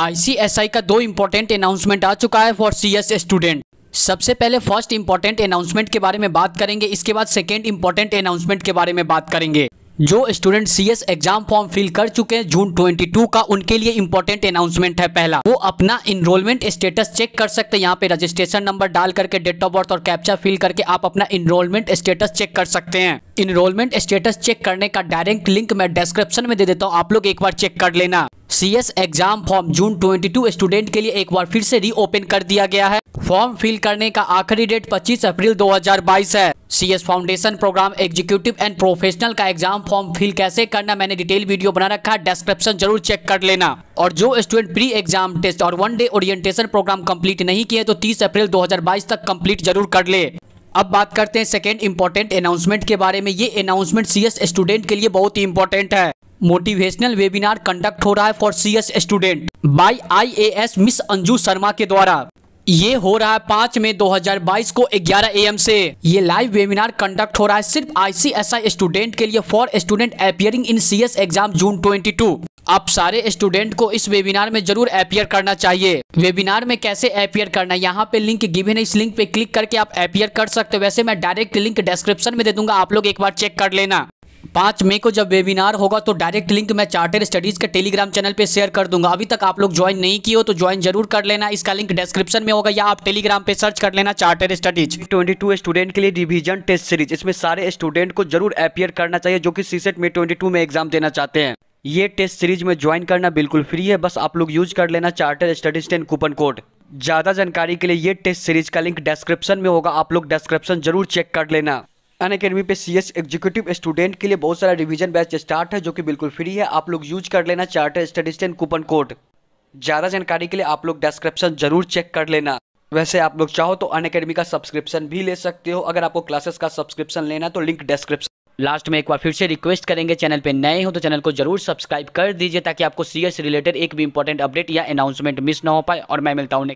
ICSI का दो important announcement आ चुका है फॉर सीएस स्टूडेंट सबसे पहले फर्स्ट इंपॉर्टेंट अनाउंसमेंट के बारे में बात करेंगे इसके बाद सेकेंड इंपॉर्टेंट अनाउंसमेंट के बारे में बात करेंगे जो student CS exam form fill कर चुके हैं जून 22 का उनके लिए इम्पोर्टेंट अनाउंसमेंट है पहला वो अपना इनरोलमेंट स्टेटस चेक कर सकते हैं यहाँ पे रजिस्ट्रेशन नंबर डाल करके डेट ऑफ बर्थ और कैप्चा फिल करके आप अपना इनरोलमेंट स्टेटस चेक कर सकते हैं इनरोलमेंट स्टेटस चेक करने का डायरेक्ट लिंक मैं डिस्क्रिप्शन में दे देता हूँ आप लोग एक बार चेक कर लेना CS exam form June 22 student के लिए एक बार फिर से रीओपन कर दिया गया है फॉर्म फिल करने का आखिरी डेट 25 अप्रैल 2022 है CS foundation programme executive and professional का एग्जाम फॉर्म फिल कैसे करना मैंने डिटेल वीडियो बना रखा है डिस्क्रिप्शन जरूर चेक कर लेना और जो स्टूडेंट प्री एग्जाम टेस्ट और one day orientation programme complete नहीं किए तो तीस अप्रैल दो तक कम्प्लीट जरूर कर ले अब बात करते हैं सेकेंड इम्पोर्टेंट अनाउंसमेंट के बारे में ये अनाउंसमेंट सी स्टूडेंट के लिए बहुत ही इम्पोर्टेंट है मोटिवेशनल वेबिनार कंडक्ट हो रहा है for CS student by IAS miss Anju Sharma के द्वारा ये हो रहा है पाँच मई 2022 को 11 एम से ये लाइव वेबिनार कंडक्ट हो रहा है सिर्फ आईसीएसआई स्टूडेंट के लिए for student appearing in CS exam June 22 आप सारे स्टूडेंट को इस वेबिनार में जरूर अपियर करना चाहिए वेबिनार में कैसे अपियर करना है यहाँ पे लिंक गिवेन है इस लिंक पे क्लिक करके आप अपियर कर सकते हो वैसे मैं डायरेक्ट लिंक डिस्क्रिप्शन में दे दूंगा आप लोग एक बार चेक कर लेना पाँच मई को जब वेबिनार होगा तो डायरेक्ट लिंक मैं चार्टर स्टडीज़ के टेलीग्राम चैनल पे शेयर कर दूंगा अभी तक आप लोग ज्वाइन नहीं किए हो तो ज्वाइन जरूर कर लेना इसका लिंक डिस्क्रिप्शन में होगा या आप टेलीग्राम पे सर्च कर लेना चार्टर स्टडीज 22 स्टूडेंट के लिए रिविजन टेस्ट सीरीज इसमें सारे स्टूडेंट को जरूर अपियर करना चाहिए जो कि सीसेट में ट्वेंटी में एग्जाम देना चाहते हैं ये टेस्ट सीरीज में ज्वाइन करना बिल्कुल फ्री है बस आप लोग यूज कर लेना Charter Studies ten coupon code ज़्यादा जानकारी के लिए ये टेस्ट सीरीज का लिंक डिस्क्रिप्शन में होगा आप लोग डिस्क्रिप्शन जरूर चेक कर लेना अन अकेडमी पे सी एस एग्जीक्यूटिव स्टूडेंट के लिए बहुत सारा रिविजन बैच स्टार्ट है जो कि बिल्कुल फ्री है आप लोग यूज कर लेना चार्टर स्टडीस्टेंट कूपन कोड ज़्यादा जानकारी के लिए आप लोग डिस्क्रिप्शन जरूर चेक कर लेना वैसे आप लोग चाहो तो अन अकेडमी का सब्सक्रिप्शन भी ले सकते हो अगर आपको क्लासेस का सब्सक्रिप्शन लेना तो लिंक डिस्क्रिप्शन लास्ट में एक बार फिर से रिक्वेस्ट करेंगे चैनल पे नए हो तो चैनल को जरूर सब्सक्राइब कर दीजिए ताकि आपको सीएस रिलेटेड एक भी इंपॉर्टेंट अपडेट या अनाउंसमेंट मिस ना हो पाए और मैं मिलता हूँ